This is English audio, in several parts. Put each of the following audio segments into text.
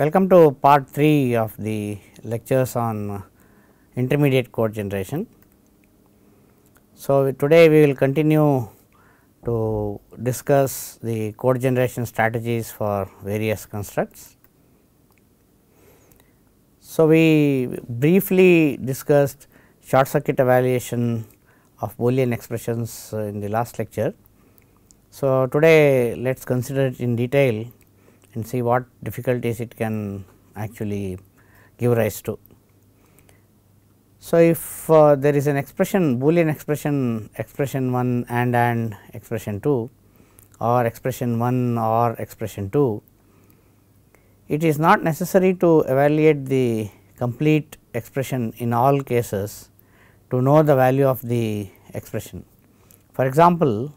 Welcome to part 3 of the lectures on intermediate code generation. So, today we will continue to discuss the code generation strategies for various constructs. So, we briefly discussed short circuit evaluation of boolean expressions in the last lecture. So, today let us consider it in detail and see what difficulties it can actually give rise to. So, if uh, there is an expression boolean expression expression 1 and and expression 2 or expression 1 or expression 2, it is not necessary to evaluate the complete expression in all cases to know the value of the expression. For example,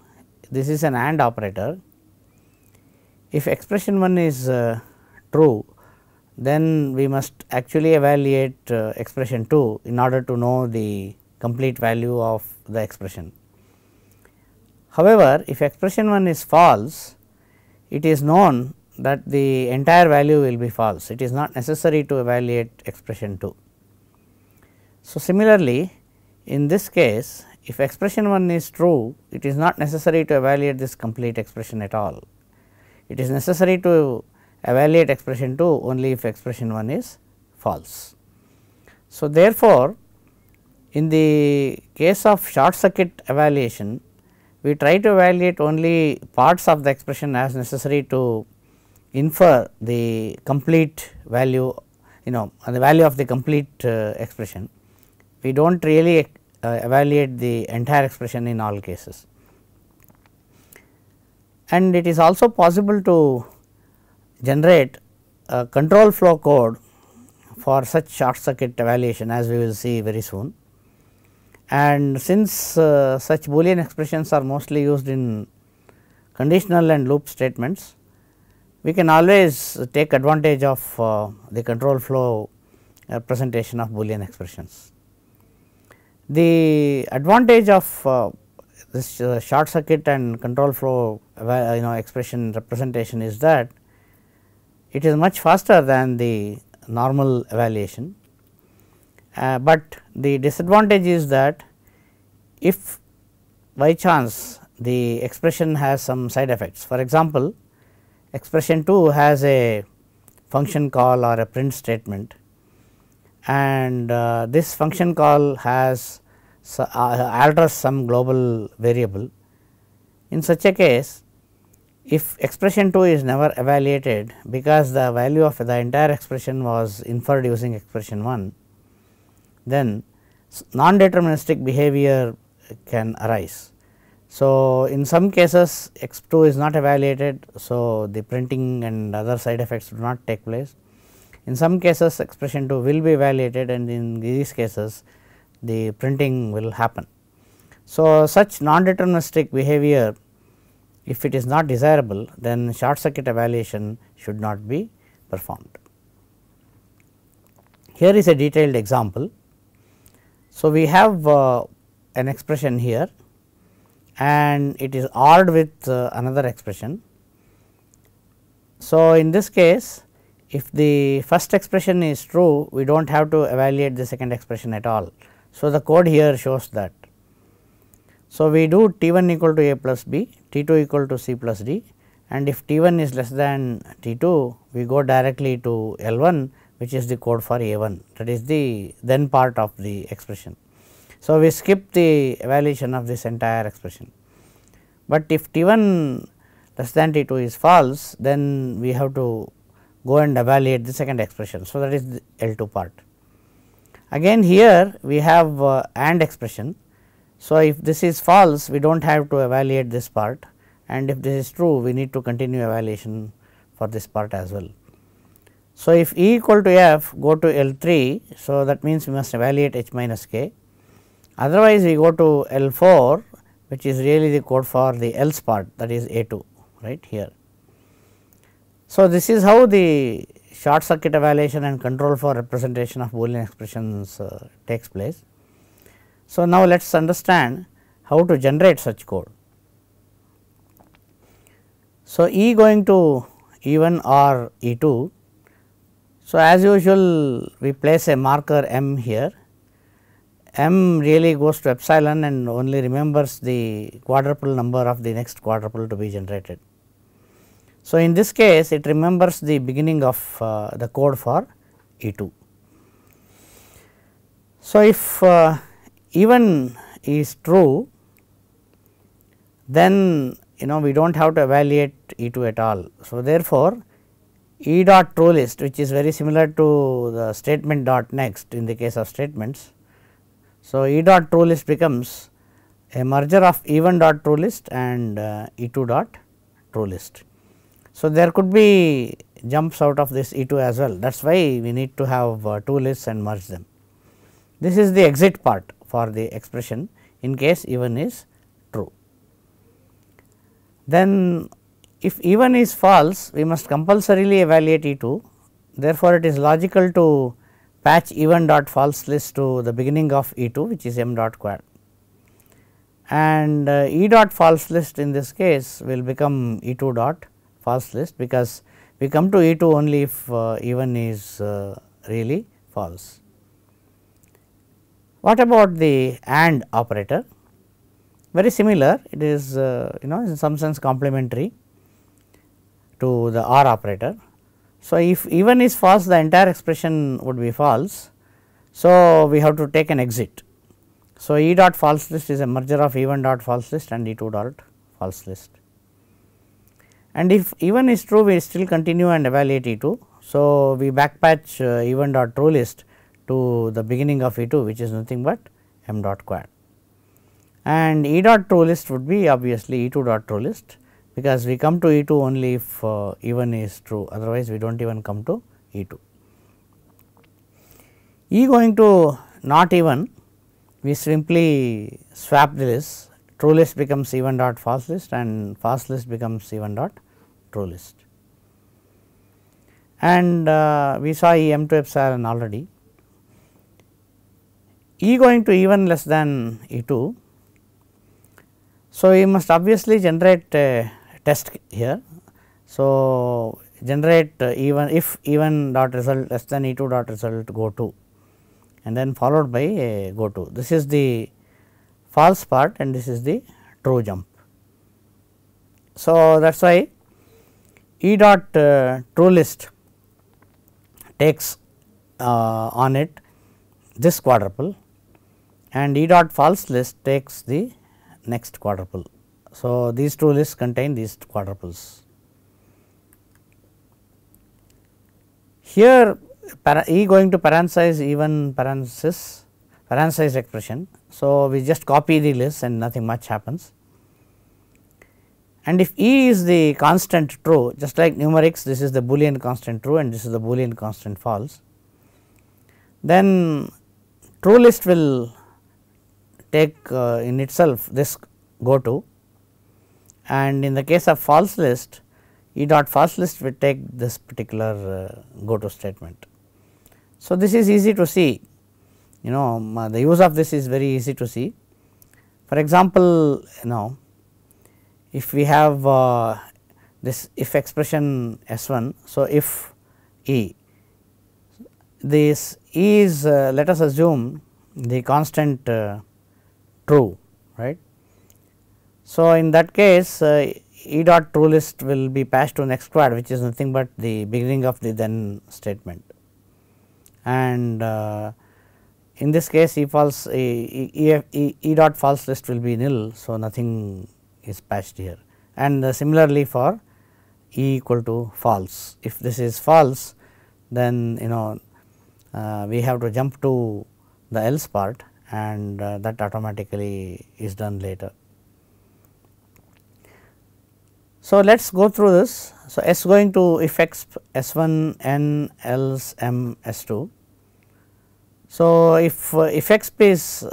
this is an AND operator if expression 1 is uh, true, then we must actually evaluate uh, expression 2 in order to know the complete value of the expression. However, if expression 1 is false, it is known that the entire value will be false, it is not necessary to evaluate expression 2. So, similarly, in this case if expression 1 is true, it is not necessary to evaluate this complete expression at all it is necessary to evaluate expression 2 only if expression 1 is false. So, therefore, in the case of short circuit evaluation, we try to evaluate only parts of the expression as necessary to infer the complete value you know uh, the value of the complete uh, expression. We do not really uh, evaluate the entire expression in all cases and it is also possible to generate a control flow code for such short circuit evaluation as we will see very soon. And since uh, such boolean expressions are mostly used in conditional and loop statements, we can always take advantage of uh, the control flow representation of boolean expressions. The advantage of uh, this uh, short circuit and control flow you know expression representation is that it is much faster than the normal evaluation, uh, but the disadvantage is that if by chance the expression has some side effects. For example, expression 2 has a function call or a print statement and uh, this function call has Address uh, some global variable. In such a case, if expression 2 is never evaluated because the value of the entire expression was inferred using expression 1, then non deterministic behavior can arise. So, in some cases x 2 is not evaluated. So, the printing and other side effects do not take place. In some cases expression 2 will be evaluated and in these cases the printing will happen. So, such non-deterministic behavior if it is not desirable then short circuit evaluation should not be performed. Here is a detailed example. So, we have uh, an expression here and it is ORed with uh, another expression. So, in this case if the first expression is true we do not have to evaluate the second expression at all so, the code here shows that. So, we do T 1 equal to A plus B, T 2 equal to C plus D and if T 1 is less than T 2, we go directly to L 1 which is the code for A 1 that is the then part of the expression. So, we skip the evaluation of this entire expression, but if T 1 less than T 2 is false, then we have to go and evaluate the second expression. So, that is the L 2 part. Again here we have uh, AND expression. So, if this is false we do not have to evaluate this part and if this is true we need to continue evaluation for this part as well. So, if E equal to F go to L 3. So, that means we must evaluate H minus K otherwise we go to L 4 which is really the code for the else part that is A 2 right here. So, this is how the short circuit evaluation and control for representation of Boolean expressions uh, takes place. So, now let us understand how to generate such code. So, E going to E1 or E2. So, as usual we place a marker m here, m really goes to epsilon and only remembers the quadruple number of the next quadruple to be generated. So, in this case it remembers the beginning of uh, the code for E 2. So, if uh, even is true then you know we do not have to evaluate E 2 at all. So, therefore, E dot true list which is very similar to the statement dot next in the case of statements. So, E dot true list becomes a merger of E 1 dot true list and uh, E 2 dot true list. So, there could be jumps out of this E 2 as well that is why we need to have uh, two lists and merge them. This is the exit part for the expression in case even is true. Then if even is false we must compulsorily evaluate E 2 therefore, it is logical to patch even dot false list to the beginning of E 2 which is m dot quad and uh, E dot false list in this case will become E 2 dot false list because we come to E 2 only if uh, E 1 is uh, really false. What about the AND operator? Very similar it is uh, you know in some sense complementary to the OR operator. So, if E 1 is false the entire expression would be false. So, we have to take an exit. So, E dot false list is a merger of E 1 dot false list and E 2 dot false list and if even is true we still continue and evaluate E 2. So, we back patch uh, even dot true list to the beginning of E 2 which is nothing but m dot quad and E dot true list would be obviously E 2 dot true list because we come to E 2 only if uh, even is true otherwise we do not even come to E 2. E going to not even we simply swap this true list becomes c dot false list and false list becomes C1 dot true list. And uh, we saw E m to epsilon already. E going to E1 less than E2. So, we must obviously generate a test here. So, generate uh, even if E1 dot result less than E2 dot result go to and then followed by a go to. This is the false part and this is the true jump. So, that is why E dot uh, true list takes uh, on it this quadruple and E dot false list takes the next quadruple. So, these two lists contain these quadruples. Here E going to E even parenthesis parenthesized expression. So, we just copy the list and nothing much happens. And if E is the constant true, just like numerics, this is the Boolean constant true and this is the Boolean constant false, then true list will take uh, in itself this go to and in the case of false list, E dot false list will take this particular uh, go to statement. So, this is easy to see you know um, the use of this is very easy to see. For example, you know if we have uh, this if expression S 1. So, if E this E is uh, let us assume the constant uh, true right. So, in that case uh, E dot true list will be passed to next quad which is nothing but the beginning of the then statement and uh, in this case E e, e, e, e, dot false list will be nil. So, nothing is patched here and uh, similarly for E equal to false. If this is false then you know uh, we have to jump to the else part and uh, that automatically is done later. So, let us go through this. So, S going to if x 1 n else m S 2 so, if uh, if x is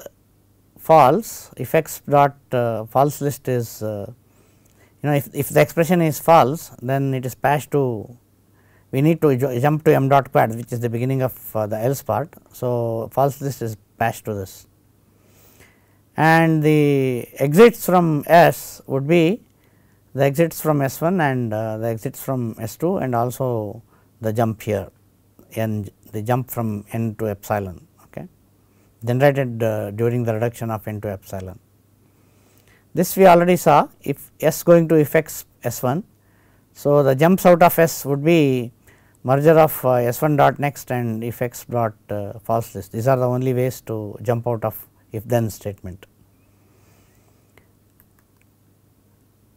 false, if x dot uh, false list is uh, you know if, if the expression is false then it is passed to we need to jump to m dot quad which is the beginning of uh, the else part. So, false list is passed to this and the exits from S would be the exits from S 1 and uh, the exits from S 2 and also the jump here and the jump from n to epsilon generated uh, during the reduction of n to epsilon. This we already saw if S going to affects S 1. So, the jumps out of S would be merger of uh, S 1 dot next and if x dot uh, false list. These are the only ways to jump out of if then statement.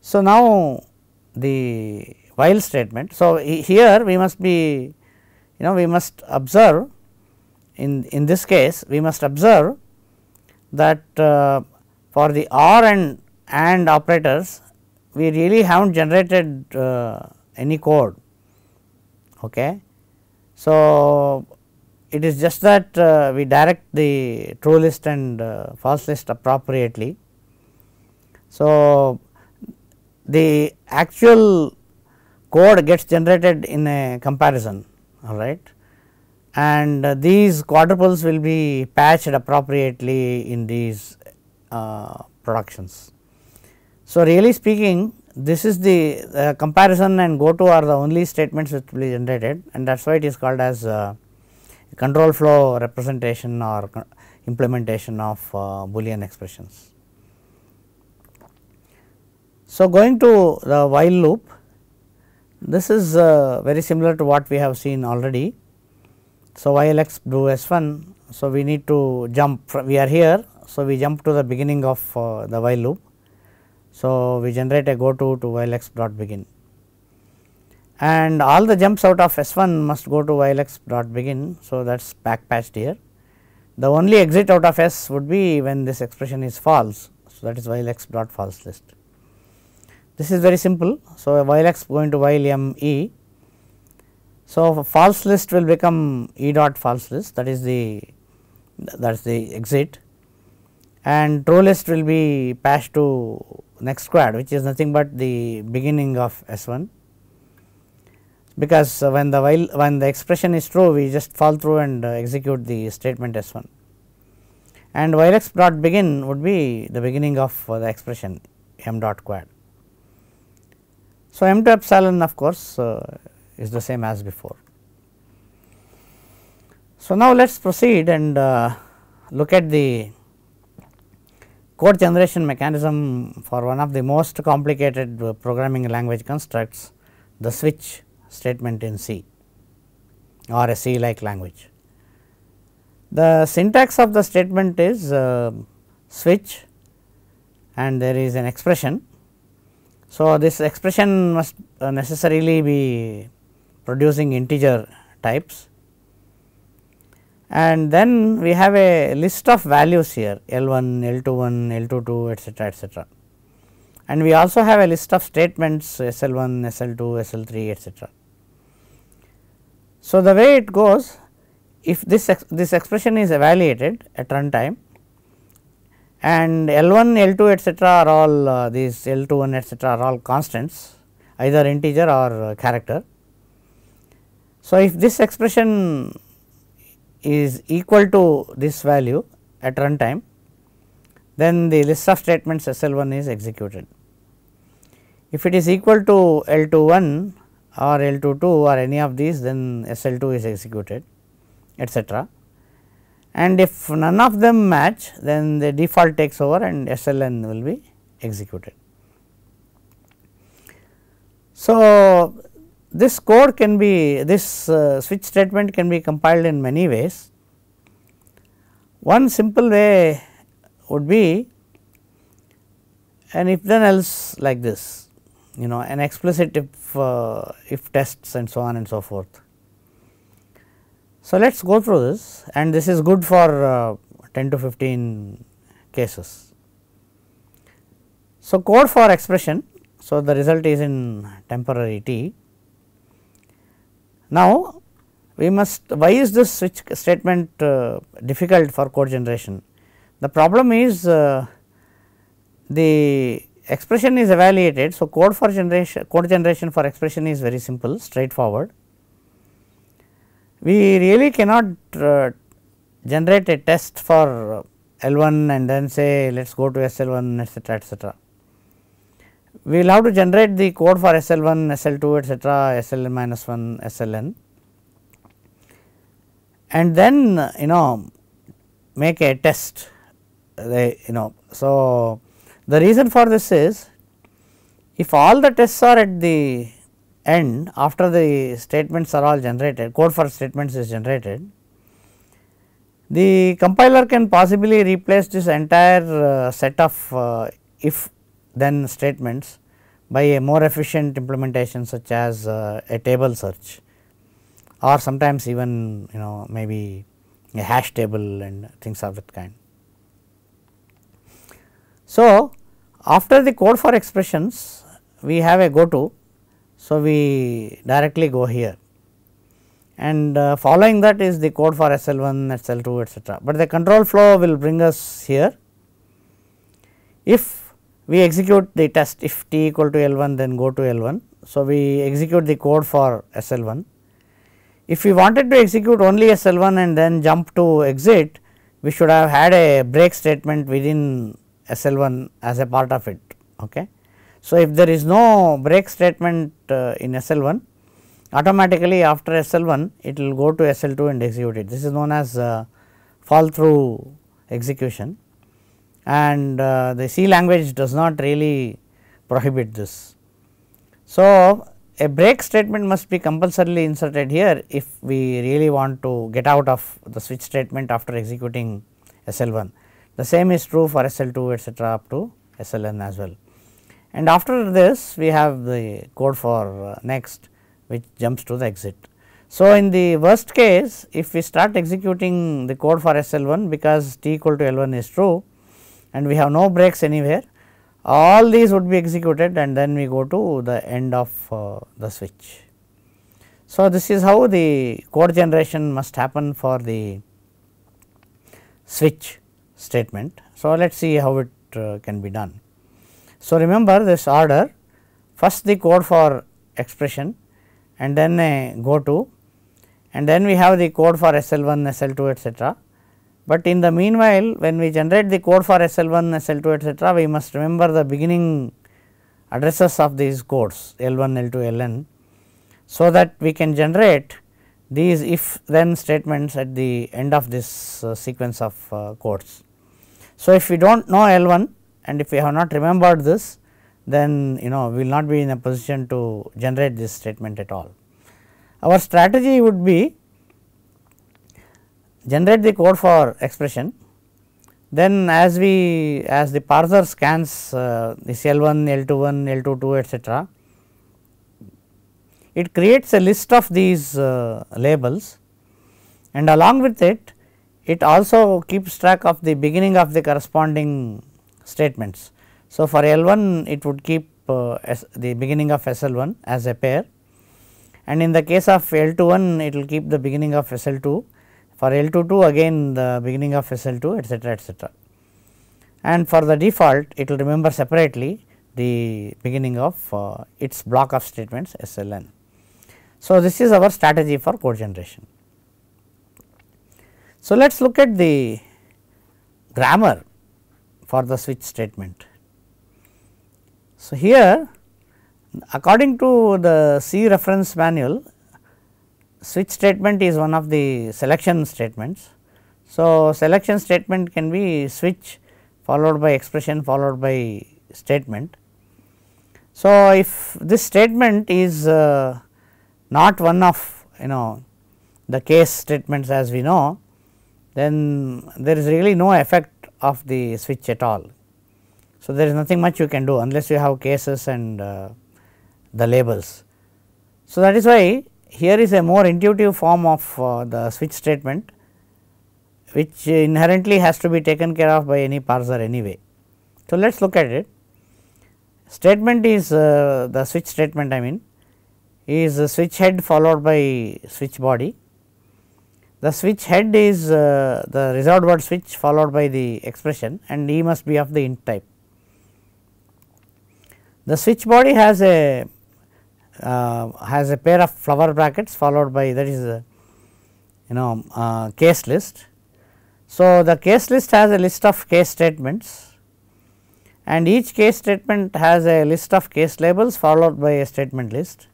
So, now the while statement. So, here we must be you know we must observe in, in this case we must observe that uh, for the OR and AND operators we really have not generated uh, any code. Okay. So, it is just that uh, we direct the true list and uh, false list appropriately. So, the actual code gets generated in a comparison all right and uh, these quadruples will be patched appropriately in these uh, productions. So, really speaking this is the uh, comparison and go to are the only statements which will be generated and that is why it is called as uh, control flow representation or implementation of uh, boolean expressions. So, going to the while loop this is uh, very similar to what we have seen already so, Ylx do S1. So, we need to jump we are here. So, we jump to the beginning of uh, the while loop. So, we generate a go to to Ylx dot begin and all the jumps out of S1 must go to Ylx dot begin. So, that is back patched here. The only exit out of S would be when this expression is false. So, that is Ylx dot false list. This is very simple. So, Ylx going to while m e so, false list will become E dot false list that is the that is the exit and true list will be passed to next squared which is nothing but the beginning of S 1 because when the while when the expression is true we just fall through and uh, execute the statement S 1 and while x dot begin would be the beginning of uh, the expression m dot quad. So, m to epsilon of course, uh, is the same as before. So, now let us proceed and uh, look at the code generation mechanism for one of the most complicated uh, programming language constructs the switch statement in C or a C like language. The syntax of the statement is uh, switch and there is an expression. So, this expression must uh, necessarily be producing integer types and then we have a list of values here L1, l two one, l two two, etcetera etcetera and we also have a list of statements SL1, SL2, SL3 etcetera. So, the way it goes if this ex this expression is evaluated at runtime and L1, L2 etcetera are all uh, these l two one, etcetera are all constants either integer or uh, character so, if this expression is equal to this value at runtime, then the list of statements SL1 is executed. If it is equal to L21 or L22 or any of these, then SL2 is executed etc. And if none of them match, then the default takes over and SLN will be executed. So, this code can be this uh, switch statement can be compiled in many ways. One simple way would be an if then else like this you know an explicit if uh, if tests and so on and so forth. So, let us go through this and this is good for uh, 10 to 15 cases. So, code for expression. So, the result is in temporary t now, we must why is this switch statement uh, difficult for code generation? The problem is uh, the expression is evaluated. So, code for generation code generation for expression is very simple straightforward. We really cannot uh, generate a test for L1 and then say let us go to SL1 etcetera etcetera we will have to generate the code for SL1, SL2 etc., SLN minus 1, SLN and then you know make a test they you know. So, the reason for this is if all the tests are at the end after the statements are all generated code for statements is generated the compiler can possibly replace this entire uh, set of uh, if than statements by a more efficient implementation such as uh, a table search or sometimes even you know maybe a hash table and things of that kind. So, after the code for expressions we have a go to. So, we directly go here and uh, following that is the code for SL1, SL2 etcetera, but the control flow will bring us here. If we execute the test if t equal to L 1 then go to L 1. So, we execute the code for SL 1. If we wanted to execute only SL 1 and then jump to exit, we should have had a break statement within SL 1 as a part of it. Okay. So, if there is no break statement uh, in SL 1, automatically after SL 1 it will go to SL 2 and execute it. This is known as uh, fall through execution and uh, the C language does not really prohibit this. So, a break statement must be compulsorily inserted here if we really want to get out of the switch statement after executing SL1. The same is true for SL2 etc., up to SLN as well. And after this we have the code for uh, next which jumps to the exit. So, in the worst case if we start executing the code for SL1 because t equal to L1 is true and we have no breaks anywhere all these would be executed and then we go to the end of uh, the switch. So, this is how the code generation must happen for the switch statement. So, let us see how it uh, can be done. So, remember this order first the code for expression and then uh, go to and then we have the code for SL1, SL2 etcetera but in the meanwhile, when we generate the code for SL1, SL2 etc., we must remember the beginning addresses of these codes L1, L2, Ln. So, that we can generate these if then statements at the end of this uh, sequence of uh, codes. So, if we do not know L1 and if we have not remembered this, then you know we will not be in a position to generate this statement at all. Our strategy would be generate the code for expression then as we as the parser scans uh, this L1, L21, L22 etc., it creates a list of these uh, labels and along with it, it also keeps track of the beginning of the corresponding statements. So, for L1 it would keep uh, the beginning of SL1 as a pair and in the case of L21 it will keep the beginning of SL2 for L 2 2 again the beginning of SL 2 etcetera etcetera and for the default it will remember separately the beginning of uh, its block of statements SLN. So, this is our strategy for code generation. So, let us look at the grammar for the switch statement. So, here according to the C reference manual switch statement is one of the selection statements. So, selection statement can be switch followed by expression followed by statement. So, if this statement is uh, not one of you know the case statements as we know, then there is really no effect of the switch at all. So, there is nothing much you can do unless you have cases and uh, the labels. So, that is why here is a more intuitive form of uh, the switch statement which inherently has to be taken care of by any parser anyway. So, let us look at it statement is uh, the switch statement I mean is switch head followed by switch body. The switch head is uh, the reserved word switch followed by the expression and E must be of the int type. The switch body has a uh, has a pair of flower brackets followed by that is a, uh, you know uh, case list. So, the case list has a list of case statements and each case statement has a list of case labels followed by a statement list.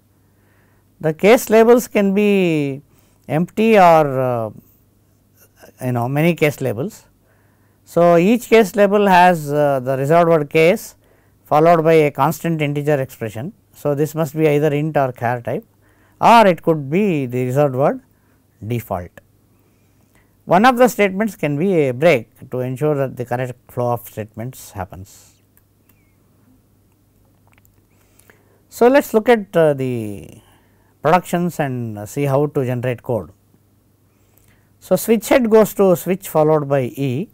The case labels can be empty or uh, you know many case labels. So, each case label has uh, the resolved word case followed by a constant integer expression so, this must be either int or char type or it could be the reserved word default. One of the statements can be a break to ensure that the correct flow of statements happens. So, let us look at uh, the productions and see how to generate code. So, switch head goes to switch followed by E.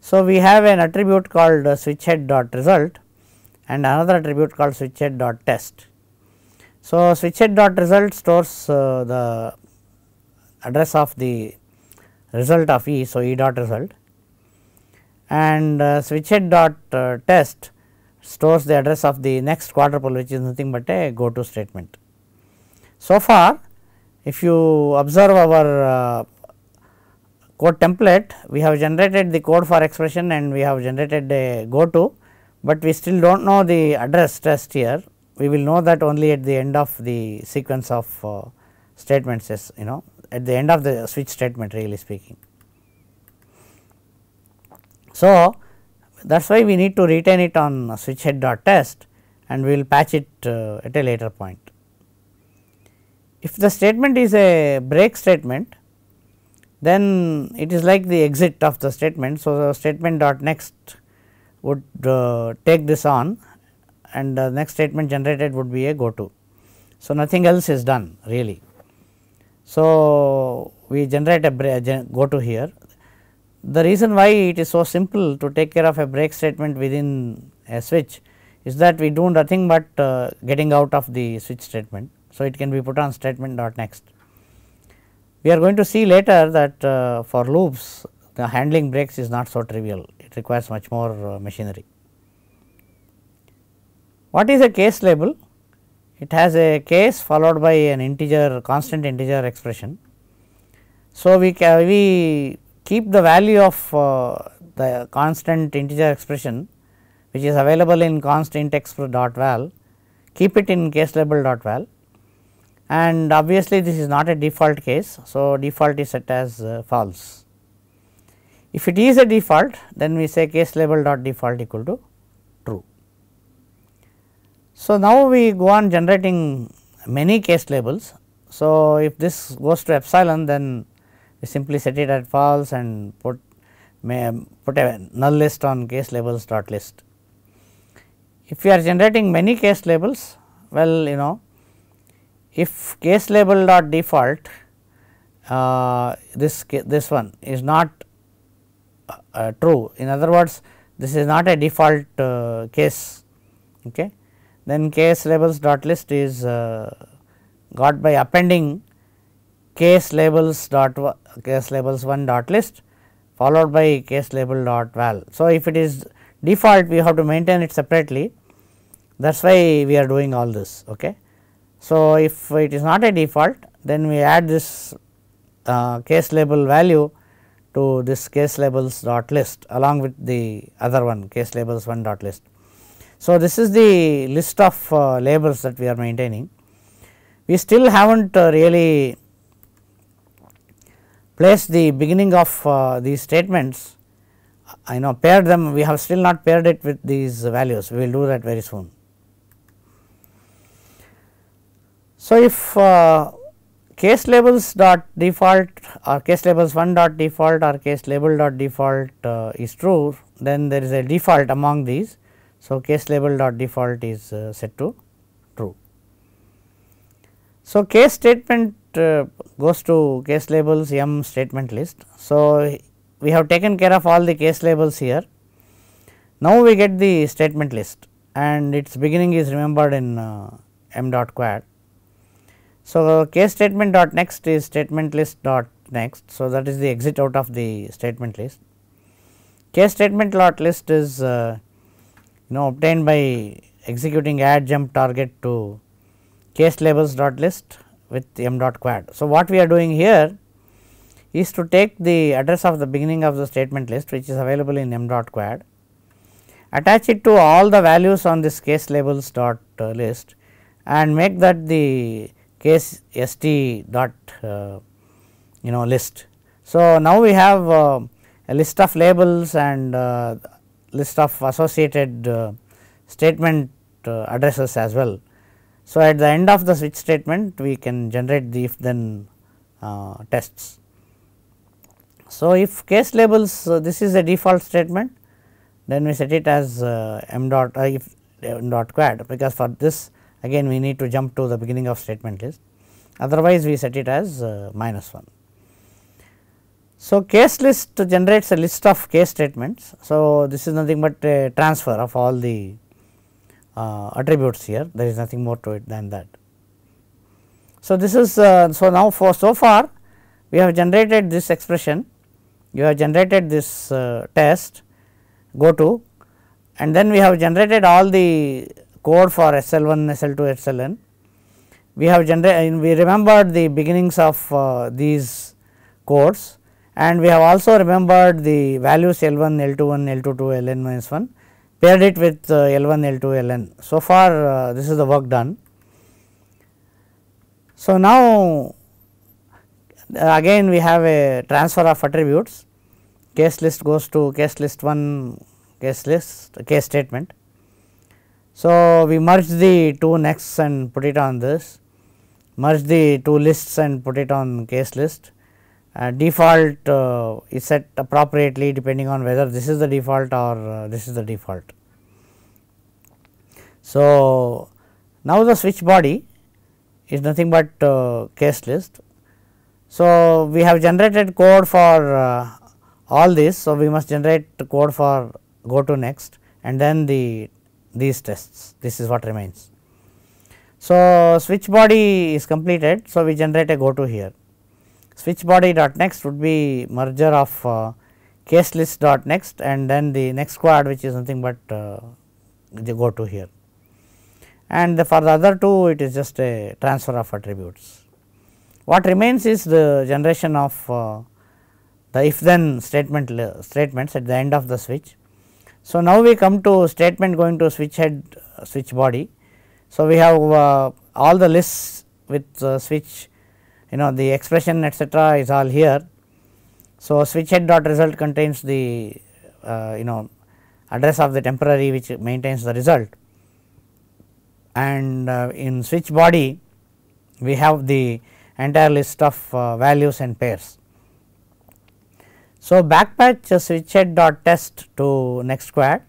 So, we have an attribute called uh, switch head dot result and another attribute called switched dot test. So, switched dot result stores uh, the address of the result of E. So, E dot result and uh, dot uh, test stores the address of the next quadruple which is nothing but a go to statement. So far if you observe our uh, code template we have generated the code for expression and we have generated a go to but we still do not know the address test here we will know that only at the end of the sequence of uh, statements as you know at the end of the switch statement really speaking. So, that is why we need to retain it on switch head dot test and we will patch it uh, at a later point. If the statement is a break statement then it is like the exit of the statement. So, the statement dot next would uh, take this on and the next statement generated would be a go to. So, nothing else is done really. So, we generate a go to here. The reason why it is so simple to take care of a break statement within a switch is that we do nothing but uh, getting out of the switch statement. So, it can be put on statement dot next. We are going to see later that uh, for loops the handling breaks is not so trivial requires much more uh, machinery. What is a case label? It has a case followed by an integer constant integer expression. So, we, we keep the value of uh, the constant integer expression which is available in const index dot val keep it in case label dot val and obviously this is not a default case. So, default is set as uh, false. If it is a default, then we say case label dot default equal to true. So, now we go on generating many case labels. So, if this goes to epsilon, then we simply set it at false and put may put a null list on case labels dot list. If we are generating many case labels, well you know if case label dot default uh, this this one is not uh, true. In other words, this is not a default uh, case. Okay. Then case labels dot list is uh, got by appending case labels dot case labels 1 dot list followed by case label dot val. So, if it is default we have to maintain it separately that is why we are doing all this. Okay. So, if it is not a default then we add this uh, case label value to this case labels dot list along with the other one case labels 1 dot list. So, this is the list of uh, labels that we are maintaining. We still have not uh, really placed the beginning of uh, these statements, I know paired them, we have still not paired it with these values, we will do that very soon. So, if uh, case labels dot default or case labels 1 dot default or case label dot default uh, is true, then there is a default among these. So, case label dot default is uh, set to true. So, case statement uh, goes to case labels m statement list. So, we have taken care of all the case labels here. Now, we get the statement list and its beginning is remembered in uh, m dot quad. So, case statement dot next is statement list dot next. So, that is the exit out of the statement list. Case statement dot list is uh, you know obtained by executing add jump target to case labels dot list with m dot quad. So, what we are doing here is to take the address of the beginning of the statement list which is available in m dot quad attach it to all the values on this case labels dot uh, list and make that the case st dot uh, you know list. So, now we have uh, a list of labels and uh, list of associated statement addresses as well. So, at the end of the switch statement we can generate the if then uh, tests. So, if case labels uh, this is a default statement then we set it as uh, m dot if m dot quad because for this again we need to jump to the beginning of statement list otherwise we set it as uh, minus 1. So, case list generates a list of case statements. So, this is nothing but a transfer of all the uh, attributes here there is nothing more to it than that. So, this is uh, so now for so far we have generated this expression you have generated this uh, test go to and then we have generated all the code for SL1, SL2, SLN. We have generated, we remembered the beginnings of uh, these codes and we have also remembered the values L1, L21, L22, Ln minus 1, paired it with uh, L1, L2, Ln. So far, uh, this is the work done. So now, uh, again we have a transfer of attributes, case list goes to case list 1 case list case statement so, we merge the two nexts and put it on this, merge the two lists and put it on case list. Uh, default uh, is set appropriately depending on whether this is the default or uh, this is the default. So, now the switch body is nothing but uh, case list. So, we have generated code for uh, all this. So, we must generate code for go to next and then the these tests this is what remains. So, switch body is completed. So, we generate a go to here switch body dot next would be merger of uh, case list dot next and then the next quad, which is nothing but uh, the go to here and the for the other two it is just a transfer of attributes. What remains is the generation of uh, the if then statement statements at the end of the switch so, now we come to statement going to switch head uh, switch body. So, we have uh, all the lists with uh, switch you know the expression etcetera is all here. So, switch head dot result contains the uh, you know address of the temporary which maintains the result and uh, in switch body we have the entire list of uh, values and pairs. So, backpatch switch head dot test to next square.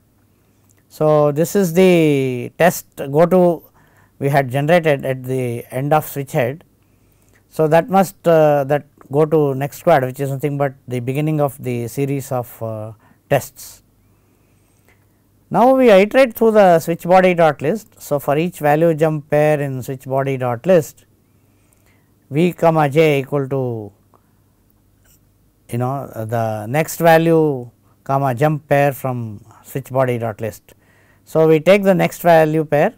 So, this is the test go to we had generated at the end of switch head. So, that must uh, that go to next quad, which is nothing but the beginning of the series of uh, tests. Now, we iterate through the switch body dot list. So, for each value jump pair in switch body dot list v comma j equal to you know the next value comma jump pair from switch body dot list. So, we take the next value pair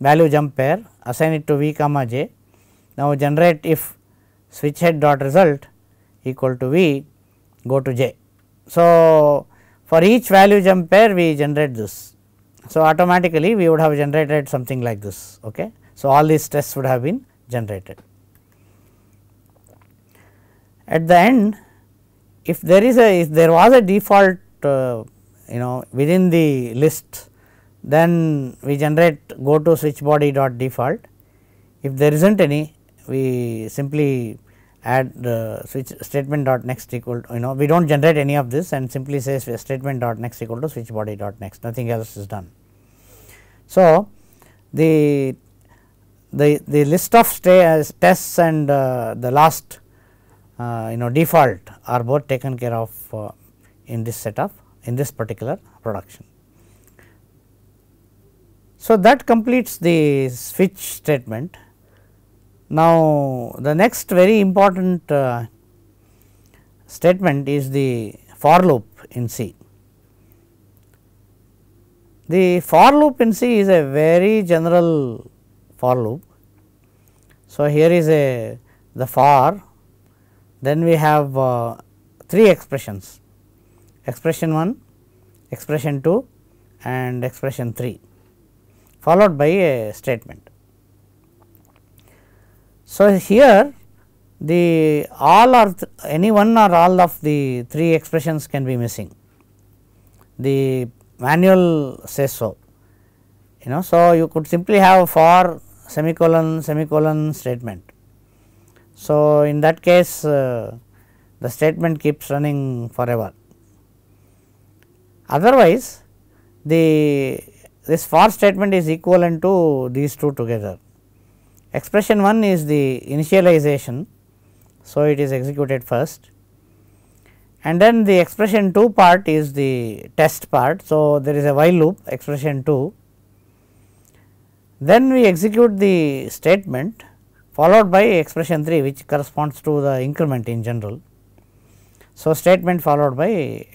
value jump pair assign it to v comma j. Now, generate if switch head dot result equal to v go to j. So, for each value jump pair we generate this. So, automatically we would have generated something like this. Okay. So, all these tests would have been generated. At the end if there is a if there was a default uh, you know within the list then we generate go to switch body dot default if there is not any we simply add the uh, switch statement dot next equal to, you know we do not generate any of this and simply say statement dot next equal to switch body dot next nothing else is done. So, the the the list of tests and uh, the last uh, you know default are both taken care of uh, in this setup in this particular production. So, that completes the switch statement. Now, the next very important uh, statement is the for loop in C. The for loop in C is a very general for loop. So, here is a the for then we have uh, three expressions expression 1, expression 2 and expression 3 followed by a statement. So, here the all or th any one or all of the three expressions can be missing. The manual says so, you know. So, you could simply have for semicolon semicolon statement so, in that case uh, the statement keeps running forever. Otherwise, the this for statement is equivalent to these two together. Expression 1 is the initialization. So, it is executed first and then the expression 2 part is the test part. So, there is a while loop expression 2. Then we execute the statement followed by expression 3 which corresponds to the increment in general. So, statement followed by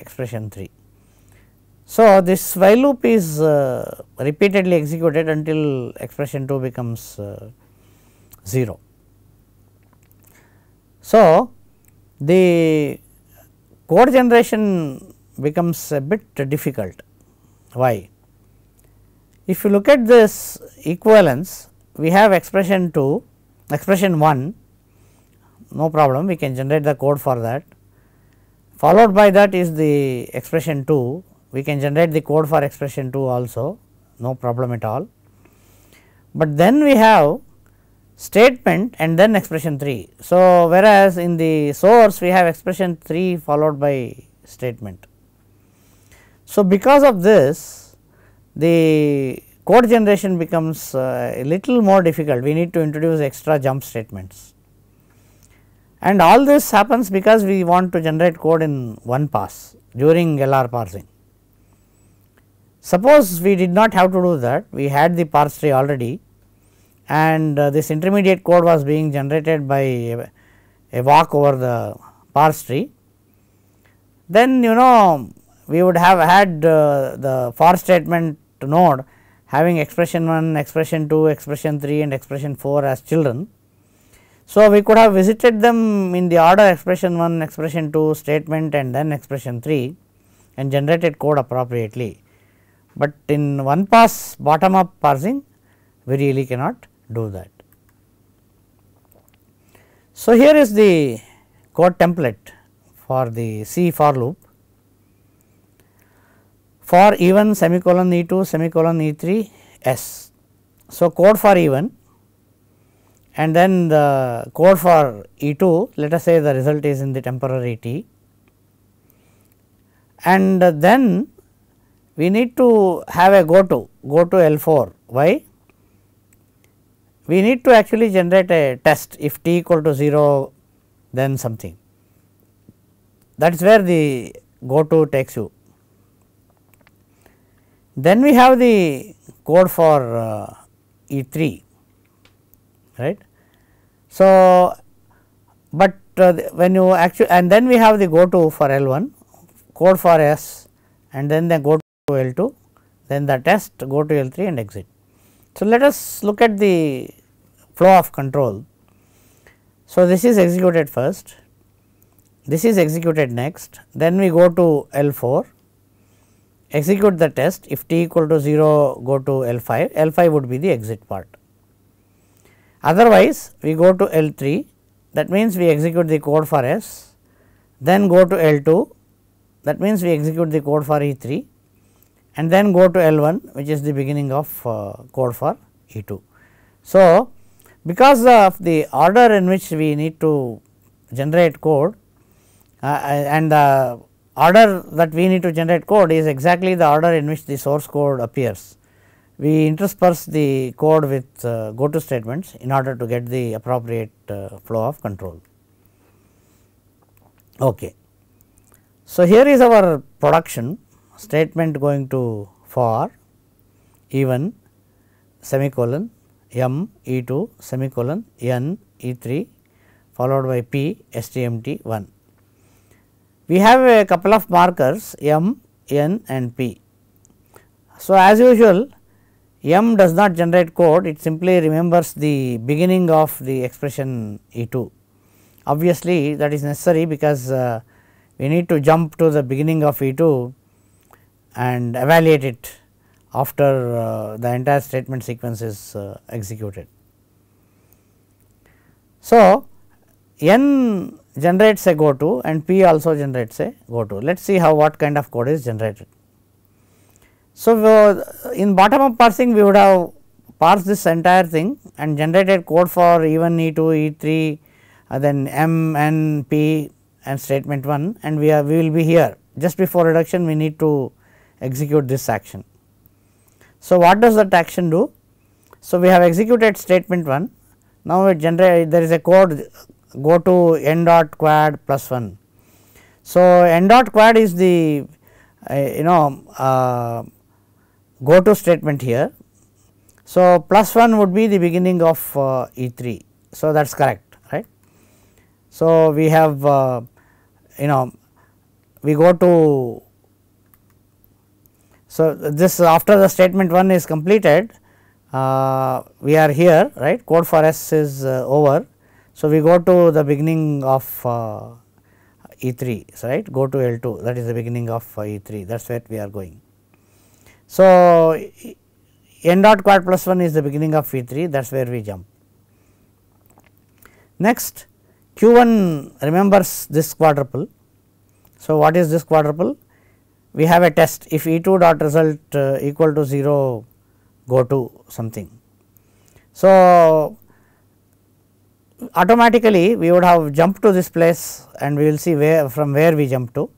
expression 3. So, this while loop is uh, repeatedly executed until expression 2 becomes uh, 0. So, the code generation becomes a bit difficult. Why? If you look at this equivalence, we have expression 2 expression 1 no problem we can generate the code for that followed by that is the expression 2 we can generate the code for expression 2 also no problem at all. But then we have statement and then expression 3. So, whereas in the source we have expression 3 followed by statement. So, because of this the code generation becomes uh, a little more difficult, we need to introduce extra jump statements. And all this happens because we want to generate code in one pass during LR parsing. Suppose we did not have to do that, we had the parse tree already and uh, this intermediate code was being generated by a, a, walk over the parse tree. Then you know we would have had uh, the for statement node having expression 1, expression 2, expression 3 and expression 4 as children. So, we could have visited them in the order expression 1, expression 2 statement and then expression 3 and generated code appropriately. But in one pass bottom up parsing we really cannot do that. So, here is the code template for the C for loop for E1 semicolon E2 semicolon E3 S. So, code for E1 and then the code for E2 let us say the result is in the temporary T and then we need to have a go to go to L4 why we need to actually generate a test if t equal to 0 then something that is where the go to takes you then we have the code for uh, E3 right. So, but uh, when you actually and then we have the go to for L1 code for S and then the go to L2 then the test go to L3 and exit. So, let us look at the flow of control. So, this is executed first, this is executed next, then we go to L4 execute the test if t equal to 0 go to L 5, L 5 would be the exit part. Otherwise, we go to L 3 that means we execute the code for S, then go to L 2 that means we execute the code for E 3 and then go to L 1 which is the beginning of uh, code for E 2. So, because of the order in which we need to generate code uh, and the order that we need to generate code is exactly the order in which the source code appears. We intersperse the code with uh, go to statements in order to get the appropriate uh, flow of control. Okay. So, here is our production statement going to for even semicolon m e 2 semicolon n e 3 followed by p stmt 1. We have a couple of markers m, n and p. So, as usual m does not generate code it simply remembers the beginning of the expression E 2. Obviously, that is necessary because uh, we need to jump to the beginning of E 2 and evaluate it after uh, the entire statement sequence is uh, executed. So, n generates a go to and P also generates a go to. Let us see how what kind of code is generated. So, in bottom up parsing we would have parsed this entire thing and generated code for E1, E2, E3 then M, N, P and statement 1 and we are we will be here just before reduction we need to execute this action. So, what does that action do? So, we have executed statement 1 now it generate there is a code go to n dot quad plus 1. So, n dot quad is the uh, you know uh, go to statement here. So, plus 1 would be the beginning of uh, E 3. So, that is correct right. So, we have uh, you know we go to so this after the statement 1 is completed uh, we are here right code for S is uh, over so, we go to the beginning of uh, E 3 right go to L 2 that is the beginning of uh, E 3 that is where we are going. So, n dot quad plus 1 is the beginning of E 3 that is where we jump. Next q 1 remembers this quadruple. So, what is this quadruple? We have a test if E 2 dot result uh, equal to 0 go to something. So, automatically we would have jumped to this place and we will see where from where we jump to.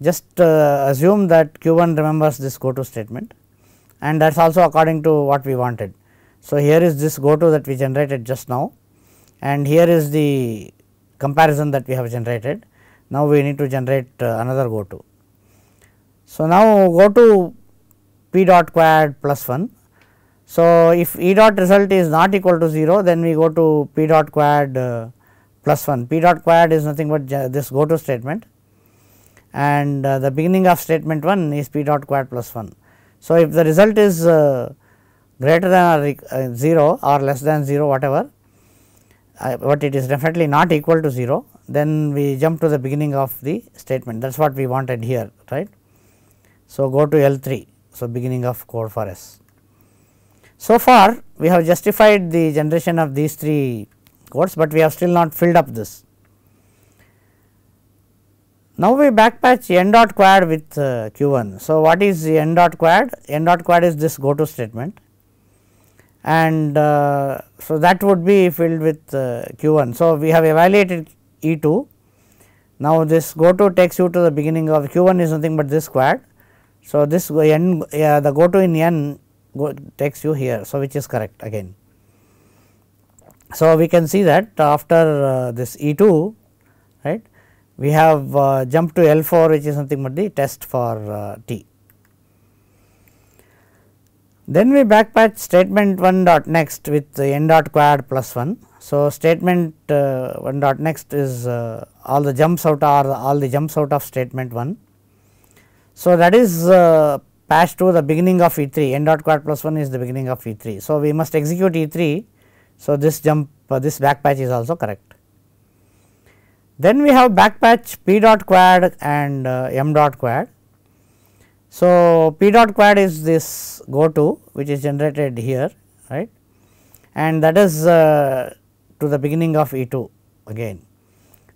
Just uh, assume that q 1 remembers this go to statement and that is also according to what we wanted. So, here is this go to that we generated just now and here is the comparison that we have generated. Now, we need to generate uh, another go to. So, now go to p dot quad plus 1 so, if E dot result is not equal to 0 then we go to P dot quad uh, plus 1, P dot quad is nothing but this go to statement and uh, the beginning of statement 1 is P dot quad plus 1. So, if the result is uh, greater than or uh, 0 or less than 0 whatever, uh, but it is definitely not equal to 0 then we jump to the beginning of the statement that is what we wanted here right. So, go to L 3 so beginning of code for S. So far we have justified the generation of these three codes, but we have still not filled up this. Now we backpatch n dot quad with uh, q1. So what is n dot quad? n dot quad is this go to statement and uh, so that would be filled with uh, q1. So we have evaluated e2. Now this go to takes you to the beginning of q1 is nothing but this quad. So this n uh, the go to in n go takes you here. So, which is correct again. So, we can see that after uh, this E 2 right we have uh, jumped to L 4 which is nothing but the test for uh, T. Then we backpatch statement 1 dot next with n dot quad plus 1. So, statement uh, 1 dot next is uh, all the jumps out are all the jumps out of statement 1. So, that is uh, Patch to the beginning of E 3 n dot quad plus 1 is the beginning of E 3. So, we must execute E 3. So, this jump uh, this back patch is also correct. Then we have back patch p dot quad and uh, m dot quad. So, p dot quad is this go to which is generated here right and that is uh, to the beginning of E 2 again.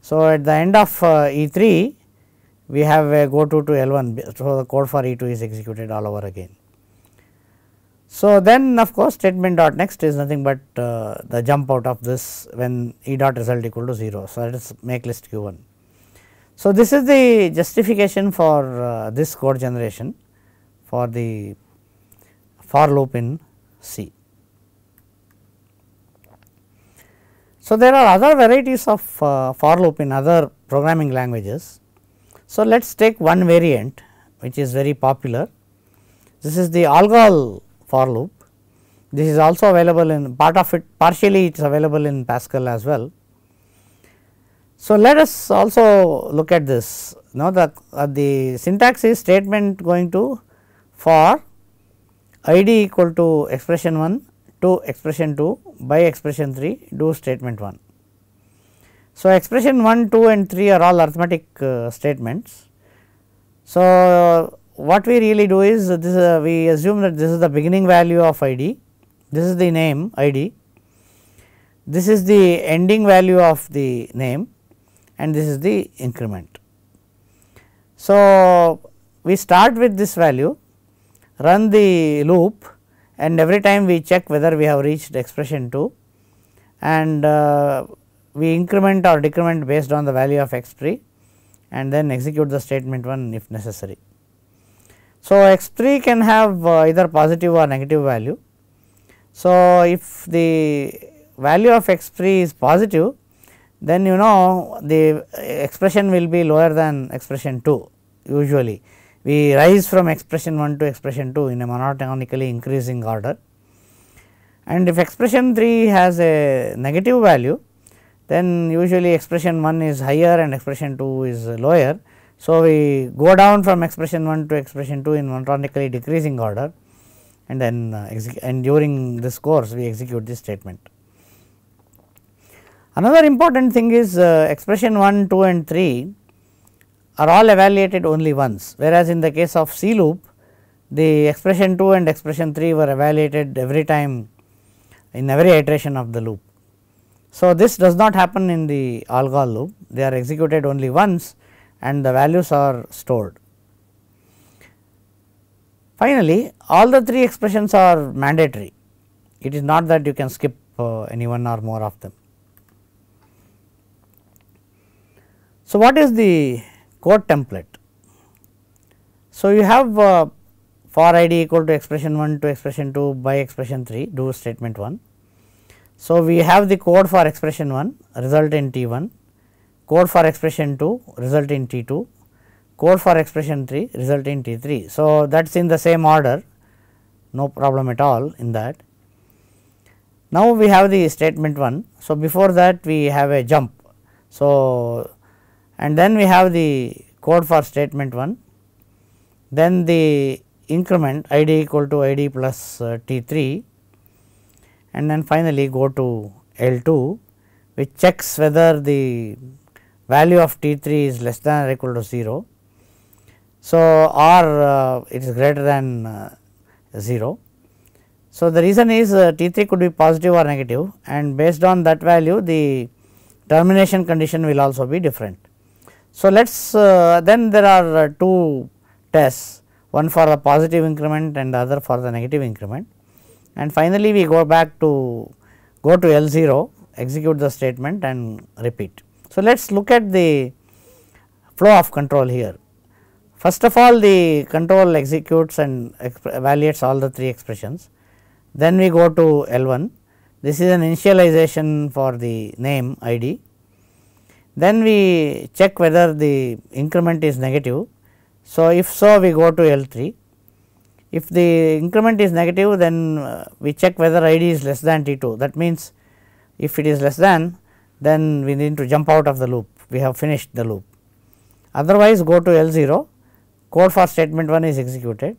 So, at the end of uh, E 3 we have a go to to L1. So, the code for E2 is executed all over again. So, then of course, statement dot next is nothing but uh, the jump out of this when E dot result equal to 0. So, let us make list Q 1. So, this is the justification for uh, this code generation for the for loop in C. So, there are other varieties of uh, for loop in other programming languages. So, let us take one variant which is very popular. This is the algol for loop. This is also available in part of it partially it is available in Pascal as well. So, let us also look at this now the uh, the syntax is statement going to for id equal to expression 1 to expression 2 by expression 3 do statement 1. So, expression 1, 2 and 3 are all arithmetic uh, statements. So, what we really do is this uh, we assume that this is the beginning value of id, this is the name id, this is the ending value of the name and this is the increment. So, we start with this value, run the loop and every time we check whether we have reached expression 2 and uh, we increment or decrement based on the value of x 3 and then execute the statement 1 if necessary. So, x 3 can have uh, either positive or negative value. So, if the value of x 3 is positive then you know the expression will be lower than expression 2 usually. We rise from expression 1 to expression 2 in a monotonically increasing order and if expression 3 has a negative value then usually expression 1 is higher and expression 2 is lower. So, we go down from expression 1 to expression 2 in monotonically decreasing order and then uh, and during this course we execute this statement. Another important thing is uh, expression 1, 2 and 3 are all evaluated only once whereas, in the case of C loop the expression 2 and expression 3 were evaluated every time in every iteration of the loop. So, this does not happen in the Algol loop, they are executed only once and the values are stored. Finally, all the three expressions are mandatory, it is not that you can skip uh, any one or more of them. So, what is the code template? So, you have uh, for id equal to expression 1 to expression 2 by expression 3 do statement 1 so, we have the code for expression 1 result in T 1, code for expression 2 result in T 2, code for expression 3 result in T 3. So, that is in the same order no problem at all in that. Now, we have the statement 1. So, before that we have a jump. So, and then we have the code for statement 1, then the increment id equal to id plus uh, T 3 and then finally go to L2 which checks whether the value of T 3 is less than or equal to 0. So, or uh, it is greater than uh, 0. So, the reason is uh, T 3 could be positive or negative and based on that value the termination condition will also be different. So, let us uh, then there are uh, two tests one for the positive increment and the other for the negative increment and finally, we go back to go to L 0 execute the statement and repeat. So, let us look at the flow of control here. First of all the control executes and evaluates all the three expressions. Then we go to L 1 this is an initialization for the name id. Then we check whether the increment is negative. So, if so we go to L 3 if the increment is negative then uh, we check whether id is less than t 2 that means, if it is less than then we need to jump out of the loop we have finished the loop. Otherwise go to L 0 code for statement 1 is executed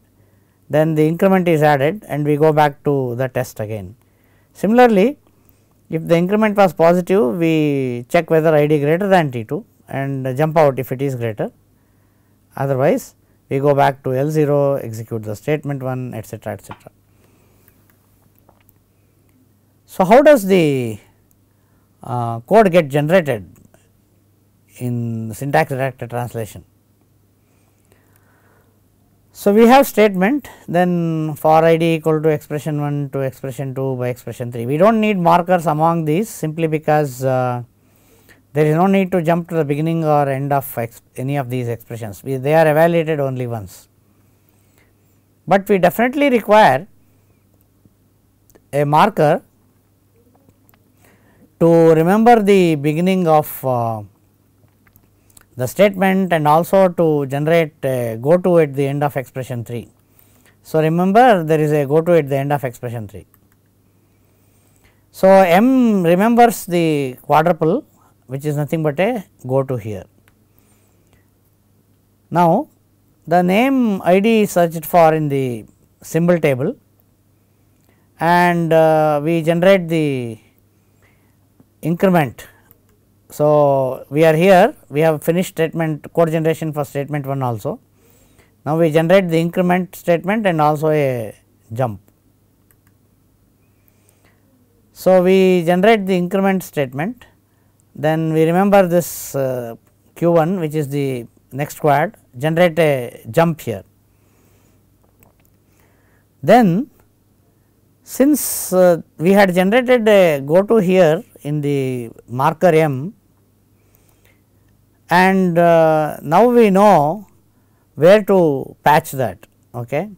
then the increment is added and we go back to the test again. Similarly, if the increment was positive we check whether id greater than t 2 and jump out if it is greater otherwise we go back to L 0 execute the statement 1 etcetera etcetera. So, how does the uh, code get generated in syntax directed translation? So, we have statement then for id equal to expression 1 to expression 2 by expression 3. We do not need markers among these simply because uh, there is no need to jump to the beginning or end of any of these expressions, they are evaluated only once. But we definitely require a marker to remember the beginning of uh, the statement and also to generate go to at the end of expression 3. So, remember there is a go to at the end of expression 3. So, m remembers the quadruple which is nothing but a go to here. Now, the name id is searched for in the symbol table and uh, we generate the increment. So, we are here we have finished statement code generation for statement 1 also. Now, we generate the increment statement and also a jump. So, we generate the increment statement then we remember this uh, q 1 which is the next quad generate a jump here. Then since uh, we had generated a go to here in the marker m and uh, now we know where to patch that. Okay.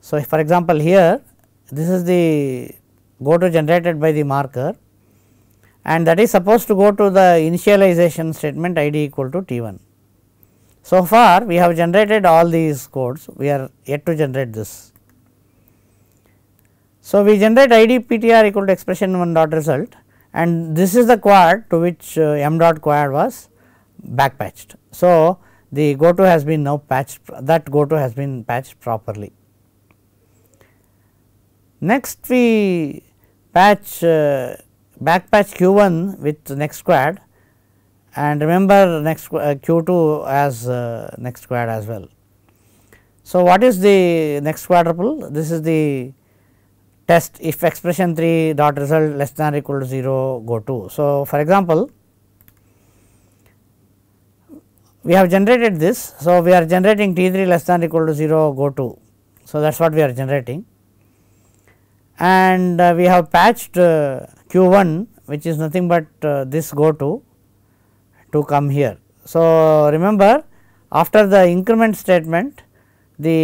So, for example, here this is the go to generated by the marker and that is supposed to go to the initialization statement id equal to t1. So, far we have generated all these codes we are yet to generate this. So, we generate id ptr equal to expression 1 dot result and this is the quad to which uh, m dot quad was back patched. So, the go to has been now patched that go to has been patched properly. Next we patch uh, back patch q 1 with next squared and remember next uh, q 2 as uh, next squared as well. So, what is the next quadruple? This is the test if expression 3 dot result less than or equal to 0 go to. So, for example, we have generated this. So, we are generating T 3 less than or equal to 0 go to. So, that is what we are generating and uh, we have patched uh, q 1 which is nothing but uh, this go to to come here. So, remember after the increment statement the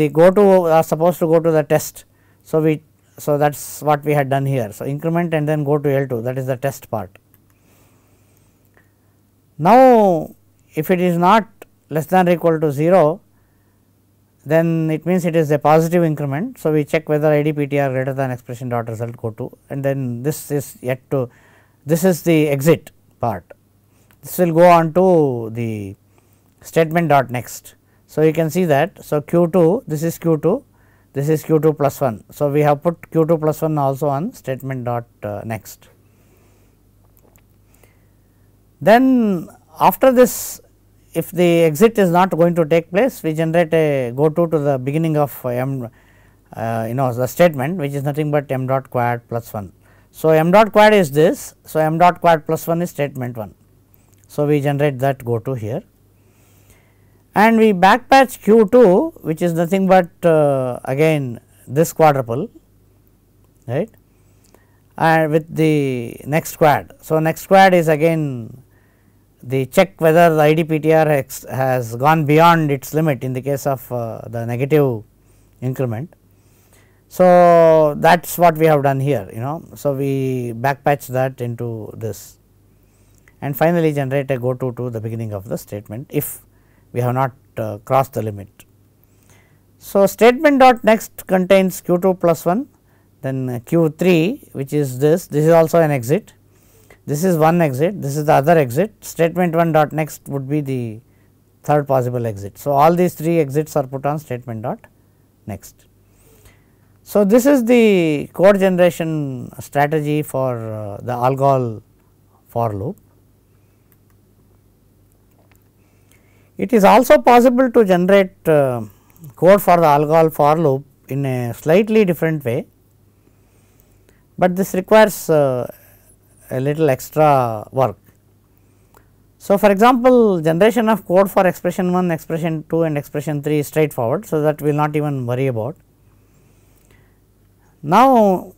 the go to are supposed to go to the test. So, we so that is what we had done here. So, increment and then go to L 2 that is the test part. Now, if it is not less than or equal to 0 then it means it is a positive increment. So, we check whether IDPTR greater than expression dot result go to and then this is yet to this is the exit part. This will go on to the statement dot next. So, you can see that. So, q 2 this is q 2 this is q 2 plus 1. So, we have put q 2 plus 1 also on statement dot uh, next. Then after this if the exit is not going to take place we generate a go to to the beginning of uh, m uh, you know the statement which is nothing but m dot quad plus 1. So, m dot quad is this. So, m dot quad plus 1 is statement 1. So, we generate that go to here and we back patch q 2 which is nothing but uh, again this quadruple right and uh, with the next quad. So, next quad is again the check whether the IDPTR has gone beyond its limit in the case of uh, the negative increment. So, that is what we have done here you know. So, we back patch that into this and finally, generate a go to to the beginning of the statement if we have not uh, crossed the limit. So, statement dot next contains q 2 plus 1 then q 3 which is this this is also an exit this is one exit, this is the other exit, statement 1 dot next would be the third possible exit. So, all these three exits are put on statement dot next. So, this is the code generation strategy for uh, the algol for loop. It is also possible to generate uh, code for the algol for loop in a slightly different way, but this requires uh, a little extra work. So, for example, generation of code for expression 1, expression 2 and expression 3 is straightforward. So, that we will not even worry about. Now,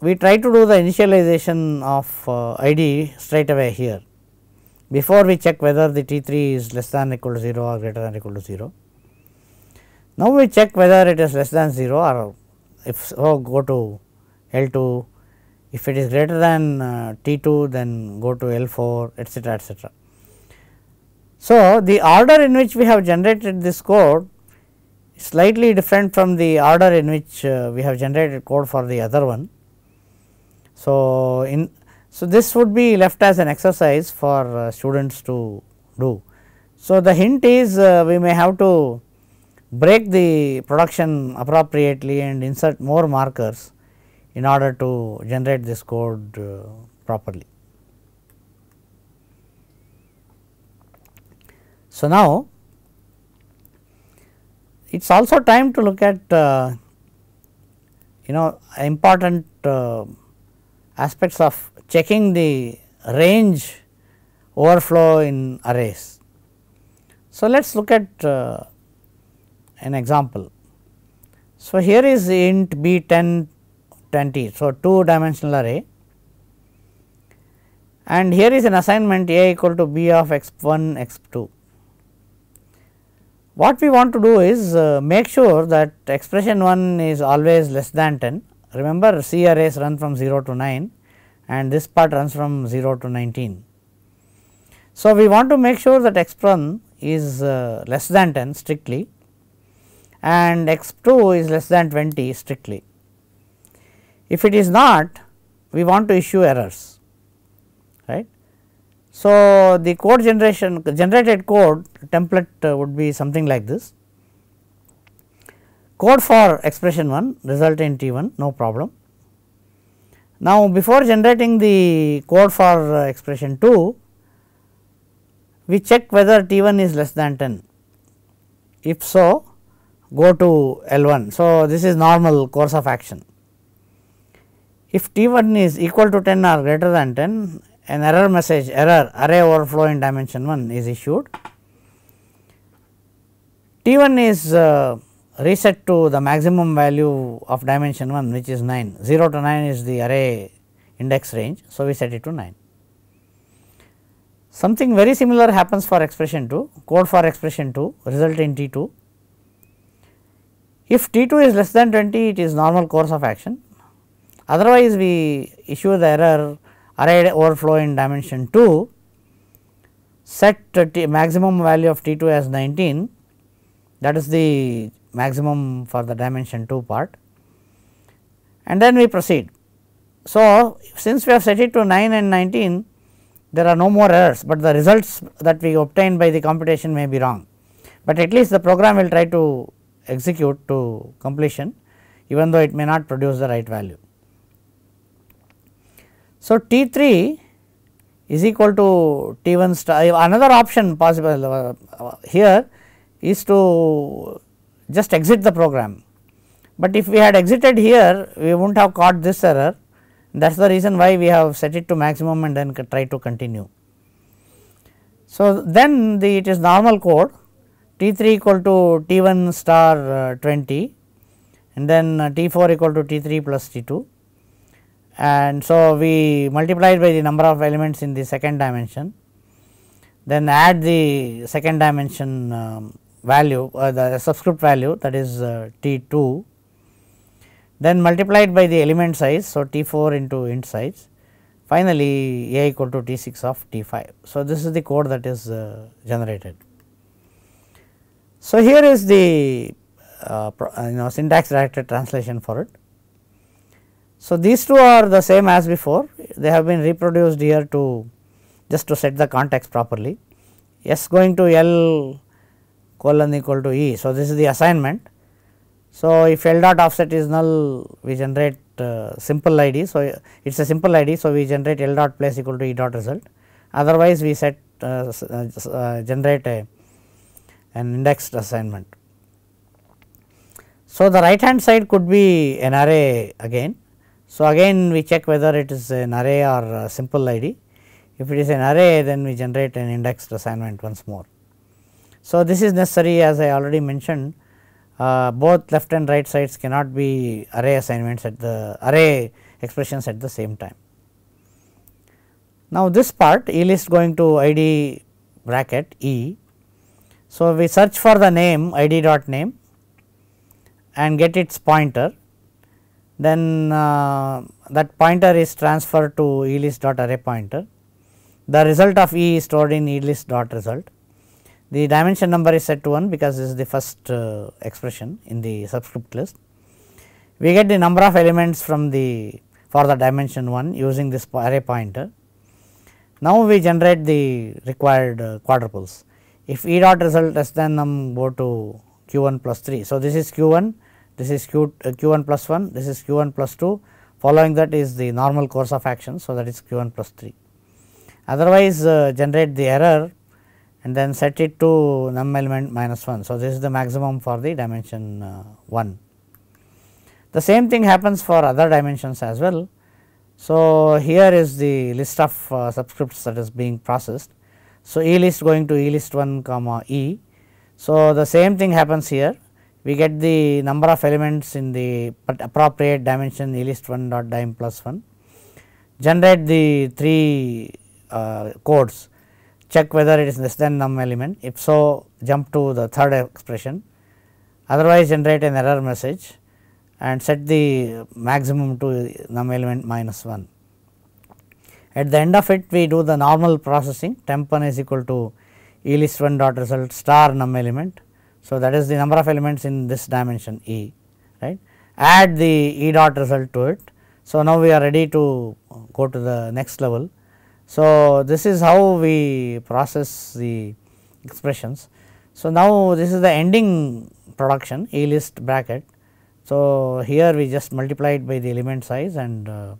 we try to do the initialization of uh, ID straight away here before we check whether the T 3 is less than equal to 0 or greater than equal to 0. Now, we check whether it is less than 0 or if so oh, go to L 2 if it is greater than uh, T 2 then go to L 4 etcetera etcetera. So, the order in which we have generated this code is slightly different from the order in which uh, we have generated code for the other one. So, in so this would be left as an exercise for uh, students to do. So, the hint is we may have to break the production appropriately and insert more markers in order to generate this code uh, properly. So, now it is also time to look at uh, you know important uh, aspects of checking the range overflow in arrays. So, let us look at uh, an example. So, here is int b 10 20. So, 2 dimensional array and here is an assignment A equal to B of x 1 x 2. What we want to do is uh, make sure that expression 1 is always less than 10. Remember C arrays run from 0 to 9 and this part runs from 0 to 19. So, we want to make sure that x 1 is uh, less than 10 strictly and x 2 is less than 20 strictly. If it is not, we want to issue errors, right. So, the code generation generated code template uh, would be something like this. Code for expression 1 result in T 1 no problem. Now, before generating the code for uh, expression 2, we check whether T 1 is less than 10. If so, go to L 1. So, this is normal course of action. If T1 is equal to 10 or greater than 10, an error message error array overflow in dimension 1 is issued. T1 is uh, reset to the maximum value of dimension 1 which is 9, 0 to 9 is the array index range. So, we set it to 9. Something very similar happens for expression 2, code for expression 2 result in T 2. If T 2 is less than 20, it is normal course of action Otherwise, we issue the error array overflow in dimension 2, set t maximum value of T 2 as 19 that is the maximum for the dimension 2 part and then we proceed. So, since we have set it to 9 and 19 there are no more errors, but the results that we obtain by the computation may be wrong, but at least the program will try to execute to completion even though it may not produce the right value. So, T 3 is equal to T 1 star uh, another option possible uh, uh, here is to just exit the program. But if we had exited here we would not have caught this error that is the reason why we have set it to maximum and then try to continue. So, then the it is normal code T 3 equal to T 1 star 20 and then T 4 equal to T 3 plus T 2 and so we multiplied by the number of elements in the second dimension then add the second dimension um, value uh, the subscript value that is uh, T 2 then multiplied by the element size. So, T 4 into int size finally, A equal to T 6 of T 5. So, this is the code that is uh, generated. So, here is the uh, uh, you know syntax directed translation for it. So, these two are the same as before they have been reproduced here to just to set the context properly S going to L colon equal to E. So, this is the assignment. So, if L dot offset is null we generate uh, simple ID. So, it is a simple ID. So, we generate L dot place equal to E dot result otherwise we set uh, uh, uh, generate a an indexed assignment. So, the right hand side could be an array again so, again we check whether it is an array or a simple ID. If it is an array then we generate an indexed assignment once more. So, this is necessary as I already mentioned uh, both left and right sides cannot be array assignments at the array expressions at the same time. Now, this part is going to id bracket e. So, we search for the name id dot name and get its pointer then uh, that pointer is transferred to elist dot array pointer. The result of E is stored in elist dot result. The dimension number is set to 1 because this is the first uh, expression in the subscript list. We get the number of elements from the for the dimension 1 using this array pointer. Now, we generate the required uh, quadruples. If E dot result less than num go to q 1 plus 3. So, this is q 1 this is q, uh, q 1 plus 1, this is q 1 plus 2 following that is the normal course of action. So, that is q 1 plus 3 otherwise uh, generate the error and then set it to num element minus 1. So, this is the maximum for the dimension uh, 1. The same thing happens for other dimensions as well. So, here is the list of uh, subscripts that is being processed. So, e list going to e list 1 comma e. So, the same thing happens here we get the number of elements in the appropriate dimension e list 1 dot dim plus 1, generate the 3 uh, codes, check whether it is less than num element, if so jump to the third expression, otherwise generate an error message and set the maximum to num element minus 1. At the end of it we do the normal processing temp1 is equal to e list 1 dot result star num element so, that is the number of elements in this dimension E right add the E dot result to it. So, now we are ready to go to the next level. So, this is how we process the expressions. So, now this is the ending production E list bracket. So, here we just multiply it by the element size and uh,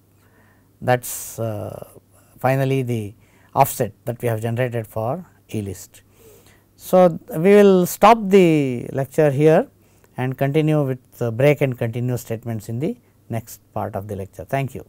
that is uh, finally the offset that we have generated for E list. So, we will stop the lecture here and continue with break and continue statements in the next part of the lecture. Thank you.